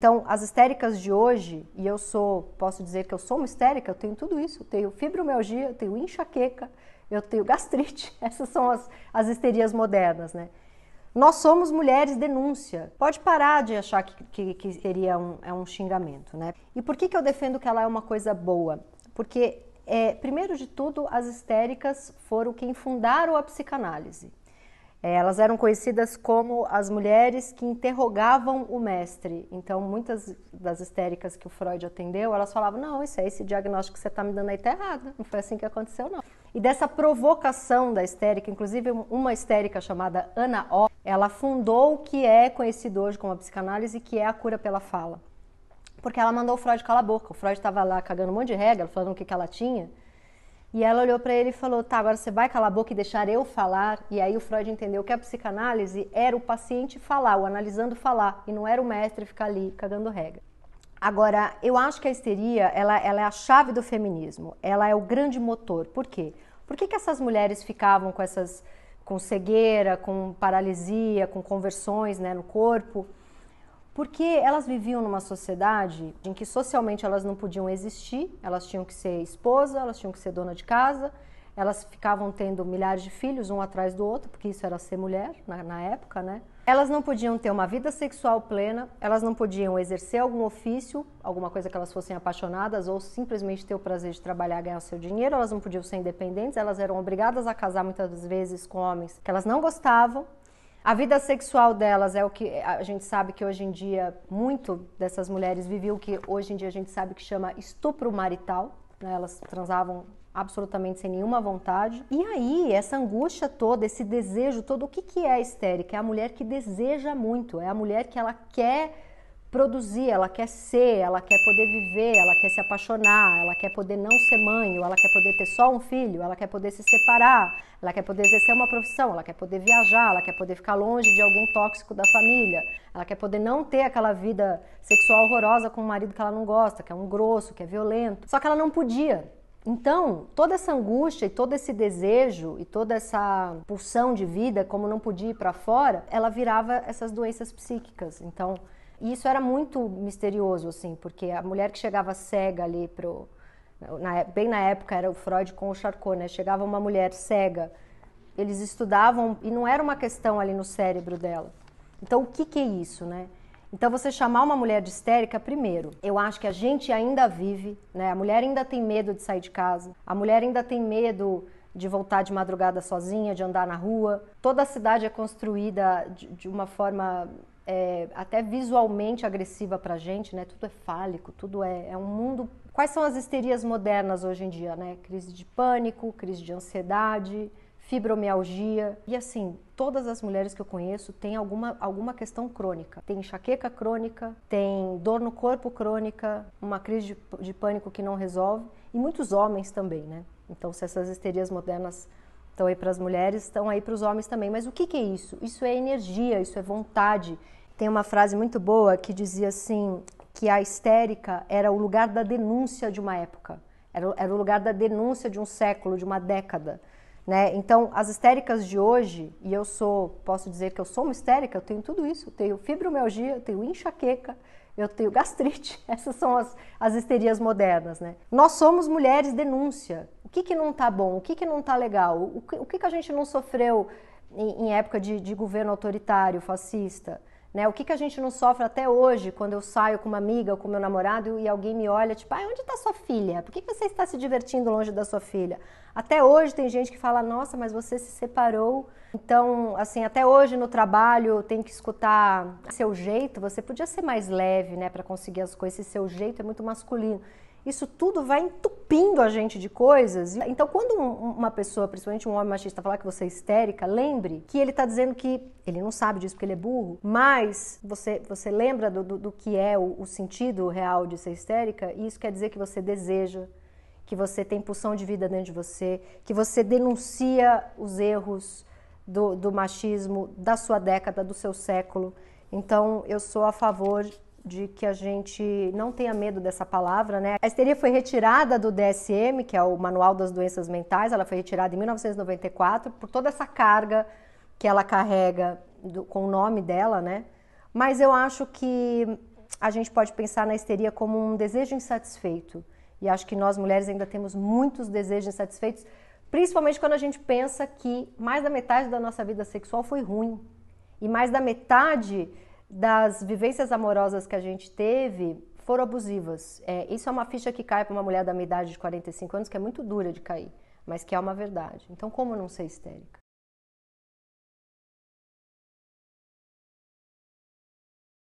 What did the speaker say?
Então, as histéricas de hoje, e eu sou, posso dizer que eu sou uma histérica, eu tenho tudo isso, eu tenho fibromialgia, eu tenho enxaqueca, eu tenho gastrite. Essas são as, as histerias modernas, né? Nós somos mulheres denúncia. Pode parar de achar que, que, que seria um, é um xingamento, né? E por que, que eu defendo que ela é uma coisa boa? Porque, é, primeiro de tudo, as histéricas foram quem fundaram a psicanálise. É, elas eram conhecidas como as mulheres que interrogavam o mestre. Então, muitas das histéricas que o Freud atendeu, elas falavam: não, isso é esse diagnóstico que você está me dando aí está errado. Não foi assim que aconteceu, não. E dessa provocação da histérica, inclusive uma histérica chamada Ana O, ela fundou o que é conhecido hoje como a psicanálise, que é a cura pela fala. Porque ela mandou o Freud calar a boca. O Freud estava lá cagando um monte de regra, falando o que, que ela tinha. E ela olhou para ele e falou: "Tá, agora você vai calar a boca e deixar eu falar". E aí o Freud entendeu que a psicanálise era o paciente falar, o analisando falar, e não era o mestre ficar ali cagando regra. Agora, eu acho que a histeria, ela, ela é a chave do feminismo. Ela é o grande motor. Por quê? Por que, que essas mulheres ficavam com essas com cegueira, com paralisia, com conversões, né, no corpo? porque elas viviam numa sociedade em que socialmente elas não podiam existir, elas tinham que ser esposa, elas tinham que ser dona de casa, elas ficavam tendo milhares de filhos um atrás do outro, porque isso era ser mulher na, na época, né? Elas não podiam ter uma vida sexual plena, elas não podiam exercer algum ofício, alguma coisa que elas fossem apaixonadas ou simplesmente ter o prazer de trabalhar, ganhar o seu dinheiro, elas não podiam ser independentes, elas eram obrigadas a casar muitas vezes com homens que elas não gostavam, a vida sexual delas é o que a gente sabe que hoje em dia, muito dessas mulheres viviam o que hoje em dia a gente sabe que chama estupro marital. Né? Elas transavam absolutamente sem nenhuma vontade. E aí, essa angústia toda, esse desejo todo, o que, que é a histérica? É a mulher que deseja muito, é a mulher que ela quer produzir, ela quer ser, ela quer poder viver, ela quer se apaixonar, ela quer poder não ser mãe, ela quer poder ter só um filho, ela quer poder se separar, ela quer poder exercer uma profissão, ela quer poder viajar, ela quer poder ficar longe de alguém tóxico da família, ela quer poder não ter aquela vida sexual horrorosa com um marido que ela não gosta, que é um grosso, que é violento. Só que ela não podia. Então, toda essa angústia e todo esse desejo e toda essa pulsão de vida, como não podia ir para fora, ela virava essas doenças psíquicas. Então, e isso era muito misterioso, assim, porque a mulher que chegava cega ali pro... Na, é, bem na época era o Freud com o Charcot, né? Chegava uma mulher cega, eles estudavam e não era uma questão ali no cérebro dela. Então, o que, que é isso, né? Então, você chamar uma mulher de histérica, primeiro, eu acho que a gente ainda vive, né? A mulher ainda tem medo de sair de casa, a mulher ainda tem medo de voltar de madrugada sozinha, de andar na rua. Toda a cidade é construída de, de uma forma é, até visualmente agressiva para a gente, né? Tudo é fálico, tudo é, é um mundo. Quais são as histerias modernas hoje em dia, né? Crise de pânico, crise de ansiedade, fibromialgia. E assim, todas as mulheres que eu conheço têm alguma, alguma questão crônica. Tem enxaqueca crônica, tem dor no corpo crônica, uma crise de, de pânico que não resolve. E muitos homens também, né? Então, se essas histerias modernas estão aí para as mulheres, estão aí para os homens também. Mas o que, que é isso? Isso é energia, isso é vontade. Tem uma frase muito boa que dizia assim: que a histérica era o lugar da denúncia de uma época, era, era o lugar da denúncia de um século, de uma década. Né? Então, as histéricas de hoje, e eu sou, posso dizer que eu sou uma histérica, eu tenho tudo isso, eu tenho fibromialgia, eu tenho enxaqueca, eu tenho gastrite. Essas são as, as histerias modernas, né? Nós somos mulheres denúncia. O que, que não tá bom? O que, que não tá legal? O que, o que, que a gente não sofreu em, em época de, de governo autoritário, fascista? Né? O que, que a gente não sofre até hoje quando eu saio com uma amiga ou com meu namorado e alguém me olha, tipo, ah, onde está sua filha? Por que, que você está se divertindo longe da sua filha? Até hoje tem gente que fala, nossa, mas você se separou. Então, assim, até hoje no trabalho tem que escutar seu jeito. Você podia ser mais leve, né, para conseguir as coisas. Esse seu jeito é muito masculino isso tudo vai entupindo a gente de coisas. Então, quando um, uma pessoa, principalmente um homem machista, falar que você é histérica, lembre que ele está dizendo que ele não sabe disso porque ele é burro, mas você, você lembra do, do, do que é o, o sentido real de ser histérica, e isso quer dizer que você deseja, que você tem pulsão de vida dentro de você, que você denuncia os erros do, do machismo da sua década, do seu século. Então, eu sou a favor de que a gente não tenha medo dessa palavra, né? A histeria foi retirada do DSM, que é o Manual das Doenças Mentais, ela foi retirada em 1994 por toda essa carga que ela carrega do, com o nome dela, né? Mas eu acho que a gente pode pensar na histeria como um desejo insatisfeito. E acho que nós mulheres ainda temos muitos desejos insatisfeitos, principalmente quando a gente pensa que mais da metade da nossa vida sexual foi ruim. E mais da metade das vivências amorosas que a gente teve foram abusivas. É, isso é uma ficha que cai para uma mulher da minha idade de 45 anos, que é muito dura de cair, mas que é uma verdade. Então, como não ser histérica?